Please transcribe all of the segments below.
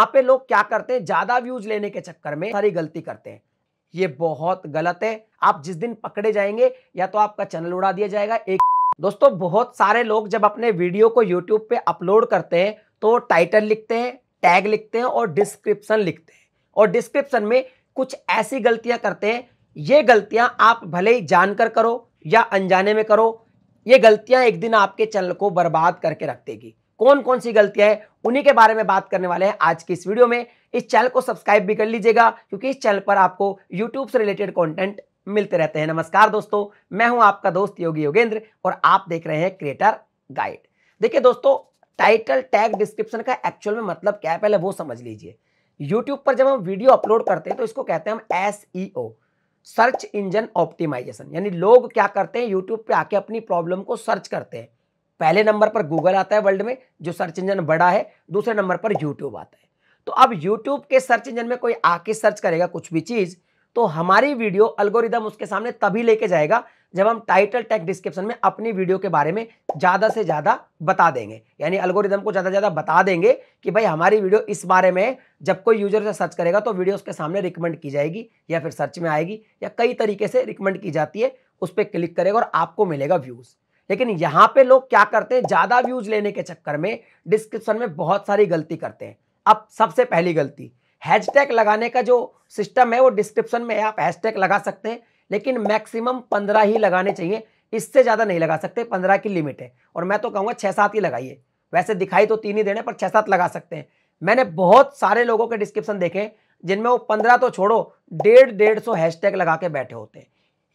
यहाँ पे लोग क्या करते हैं ज्यादा व्यूज लेने के चक्कर में सारी गलती करते हैं ये बहुत गलत है आप जिस दिन पकड़े जाएंगे या तो आपका चैनल उड़ा दिया जाएगा एक दोस्तों बहुत सारे लोग जब अपने वीडियो को यूट्यूब पे अपलोड करते हैं तो टाइटल लिखते हैं टैग लिखते हैं और डिस्क्रिप्शन लिखते हैं और डिस्क्रिप्शन में कुछ ऐसी गलतियां करते हैं ये गलतियां आप भले ही जानकर करो या अनजाने में करो ये गलतियां एक दिन आपके चैनल को बर्बाद करके रख देगी कौन कौन सी गलतियां हैं उन्हीं के बारे में बात करने वाले हैं आज की इस वीडियो में इस चैनल को सब्सक्राइब भी कर लीजिएगा क्योंकि इस चैनल पर आपको यूट्यूब से रिलेटेड कॉन्टेंट मिलते रहते हैं नमस्कार दोस्तों मैं हूं आपका दोस्त योगी योगेंद्र और आप देख रहे हैं क्रिएटर गाइड देखिए दोस्तों टाइटल टैग डिस्क्रिप्शन का एक्चुअल में मतलब क्या है पहले वो समझ लीजिए यूट्यूब पर जब हम वीडियो अपलोड करते हैं तो इसको कहते हैं हम एस सर्च इंजन ऑप्टिमाइजेशन यानी लोग क्या करते हैं यूट्यूब पे आके अपनी प्रॉब्लम को सर्च करते हैं पहले नंबर पर गूगल आता है वर्ल्ड में जो सर्च इंजन बड़ा है दूसरे नंबर पर यूट्यूब आता है तो अब यूट्यूब के सर्च इंजन में कोई आके सर्च करेगा कुछ भी चीज़ तो हमारी वीडियो अल्गोरिदम उसके सामने तभी लेके जाएगा जब हम टाइटल टैग डिस्क्रिप्शन में अपनी वीडियो के बारे में ज़्यादा से ज़्यादा बता देंगे यानी अल्गोरिदम को ज़्यादा से ज़्यादा बता देंगे कि भाई हमारी वीडियो इस बारे में जब कोई यूजर से सर्च करेगा तो वीडियो उसके सामने रिकमेंड की जाएगी या फिर सर्च में आएगी या कई तरीके से रिकमेंड की जाती है उस पर क्लिक करेगा और आपको मिलेगा व्यूज़ लेकिन यहाँ पे लोग क्या करते हैं ज़्यादा व्यूज लेने के चक्कर में डिस्क्रिप्शन में बहुत सारी गलती करते हैं अब सबसे पहली गलती हैशटैग लगाने का जो सिस्टम है वो डिस्क्रिप्शन में आप हैशटैग लगा सकते हैं लेकिन मैक्सिमम पंद्रह ही लगाने चाहिए इससे ज़्यादा नहीं लगा सकते पंद्रह की लिमिट है और मैं तो कहूँगा छः सात ही लगाइए वैसे दिखाई तो तीन ही देने पर छः सात लगा सकते हैं मैंने बहुत सारे लोगों के डिस्क्रिप्शन देखे जिनमें वो पंद्रह तो छोड़ो डेढ़ डेढ़ सौ हैशटैग लगा के बैठे होते हैं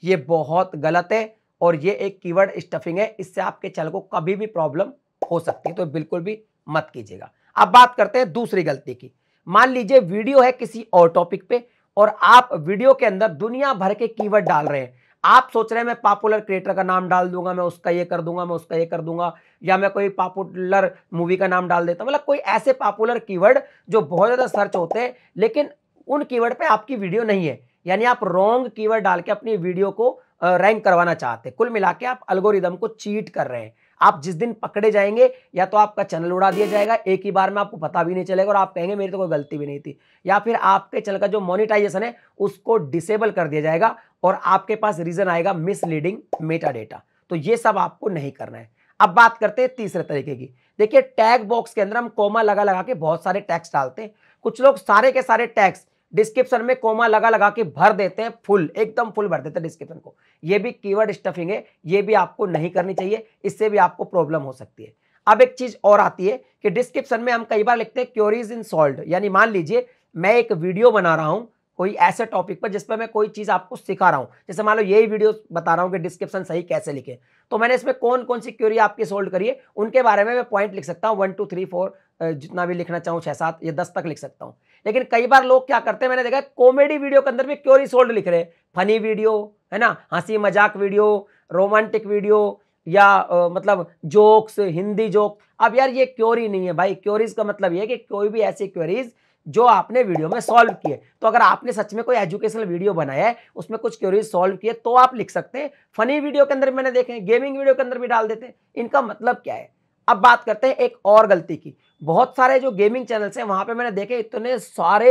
ये बहुत गलत है और ये एक कीवर्ड स्टफिंग है इससे आपके चैनल को कभी भी प्रॉब्लम हो सकती है तो बिल्कुल भी मत कीजिएगा अब बात करते हैं दूसरी गलती की मान लीजिए वीडियो है किसी और टॉपिक पे और आप वीडियो के अंदर दुनिया भर के कीवर्ड डाल रहे हैं आप सोच रहे हैं मैं पॉपुलर क्रिएटर का नाम डाल दूंगा मैं उसका ये कर दूंगा मैं उसका ये कर दूंगा या मैं कोई पॉपुलर मूवी का नाम डाल देता मतलब कोई ऐसे पॉपुलर कीवर्ड जो बहुत ज़्यादा सर्च होते हैं लेकिन उन कीवर्ड पे आपकी वीडियो नहीं है यानी आप रॉन्ग कीवर्ड डाल के अपनी वीडियो को रैंक करवाना चाहते कुल मिला के आप अलगोरिदम को चीट कर रहे हैं आप जिस दिन पकड़े जाएंगे या तो आपका चैनल उड़ा दिया जाएगा एक ही बार में आपको पता भी नहीं चलेगा और आप कहेंगे मेरी तो कोई गलती भी नहीं थी या फिर आपके चैनल का जो मोनिटाइजेशन है उसको डिसेबल कर दिया जाएगा और आपके पास रीज़न आएगा मिसलीडिंग मेटा डेटा तो ये सब आपको नहीं करना है अब बात करते हैं तीसरे तरीके की देखिए टैग बॉक्स के अंदर हम कोमा लगा लगा के बहुत सारे टैक्स डालते हैं कुछ लोग सारे के सारे टैक्स डिस्क्रिप्शन में कोमा लगा लगा के भर देते हैं फुल एकदम फुल भर देते हैं डिस्क्रिप्शन को ये भी कीवर्ड स्टफिंग है ये भी आपको नहीं करनी चाहिए इससे भी आपको प्रॉब्लम हो सकती है अब एक चीज और आती है कि डिस्क्रिप्शन में हम कई बार लिखते हैं क्योरीज इन सॉल्ड यानी मान लीजिए मैं एक वीडियो बना रहा हूं कोई ऐसे टॉपिक पर जिस पर मैं कोई चीज़ आपको सिखा रहा हूं जैसे मान लो यही वीडियो बता रहा हूं कि डिस्क्रिप्शन सही कैसे लिखे तो मैंने इसमें कौन कौन सी क्यूरी आपकी सोल्व करिए उनके बारे में मैं पॉइंट लिख सकता हूँ वन टू थ्री फोर जितना भी लिखना चाहूँ छः सात या दस तक लिख सकता हूँ लेकिन कई बार लोग क्या करते हैं मैंने देखा कॉमेडी वीडियो के अंदर भी क्योरी सोल्ड लिख रहे फनी वीडियो है ना हंसी मजाक वीडियो रोमांटिक वीडियो या आ, मतलब जोक्स हिंदी जोक अब यार ये क्योरी नहीं है भाई क्योरीज का मतलब ये है कि कोई भी ऐसी क्योरीज जो आपने वीडियो में सॉल्व किए तो अगर आपने सच में कोई एजुकेशनल वीडियो बनाया है उसमें कुछ क्योरीज सॉल्व किए तो आप लिख सकते हैं फनी वीडियो के अंदर मैंने देखे गेमिंग वीडियो के अंदर भी डाल देते हैं इनका मतलब क्या है अब बात करते हैं एक और गलती की बहुत सारे जो गेमिंग चैनल्स हैं वहां पे मैंने देखे इतने सारे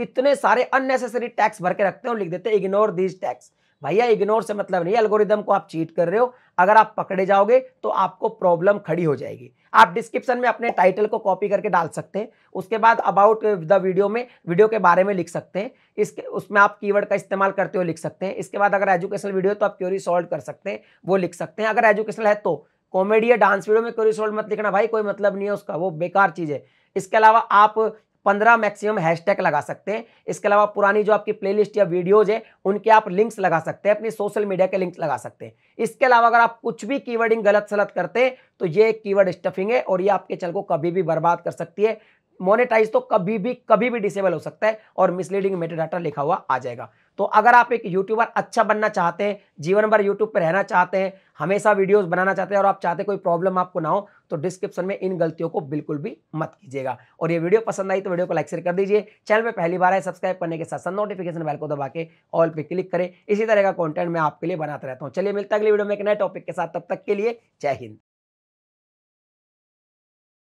इतने सारे अननेसेसरी टैक्स भर के रखते हैं और लिख देते हैं इग्नोर दीज टैक्स भैया इग्नोर से मतलब नहीं एल्गोरिदम को आप चीट कर रहे हो अगर आप पकड़े जाओगे तो आपको प्रॉब्लम खड़ी हो जाएगी आप डिस्क्रिप्शन में अपने टाइटल को कॉपी करके डाल सकते हैं उसके बाद अबाउट द वीडियो में वीडियो के बारे में लिख सकते हैं इसके उसमें आप कीवर्ड का इस्तेमाल करते हुए लिख सकते हैं इसके बाद अगर एजुकेशनल वीडियो तो आप क्योरी सॉल्व कर सकते हैं वो लिख सकते हैं अगर एजुकेशनल है तो कॉमेडी या डांस वीडियो में क्यूरी सोल्ड मत लिखना भाई कोई मतलब नहीं है उसका वो बेकार चीज़ है इसके अलावा आप पंद्रह मैक्सिमम हैशटैग लगा सकते हैं इसके अलावा पुरानी जो आपकी प्लेलिस्ट या वीडियोज है उनके आप लिंक्स लगा सकते हैं अपनी सोशल मीडिया के लिंक्स लगा सकते हैं इसके अलावा अगर आप कुछ भी कीवर्डिंग गलत सलत करते हैं तो ये एक कीवर्ड स्टफिंग है और ये आपके चल को कभी भी बर्बाद कर सकती है मोनेटाइज तो कभी भी कभी भी डिसेबल हो सकता है और मिसलीडिंग मेटाडाटा लिखा हुआ आ जाएगा तो अगर आप एक यूट्यूबर अच्छा बनना चाहते हैं जीवन भर यूट्यूब पर रहना चाहते हैं हमेशा वीडियोस बनाना चाहते हैं और आप चाहते कोई प्रॉब्लम आपको ना हो तो डिस्क्रिप्शन में इन गलतियों को बिल्कुल भी मत कीजिएगा और ये वीडियो पसंद आई तो वीडियो को लाइक शेयर कर दीजिए चैनल पर पहली बार है सब्सक्राइब करने के साथ साथ नोटिफिकेशन बैल को दबा के ऑल पर क्लिक करें इसी तरह का कॉन्टेंट मैं आपके लिए बनाते रहता हूँ चलिए मिलता अगली वीडियो में एक नए टॉपिक के साथ तब तक के लिए जय हिंद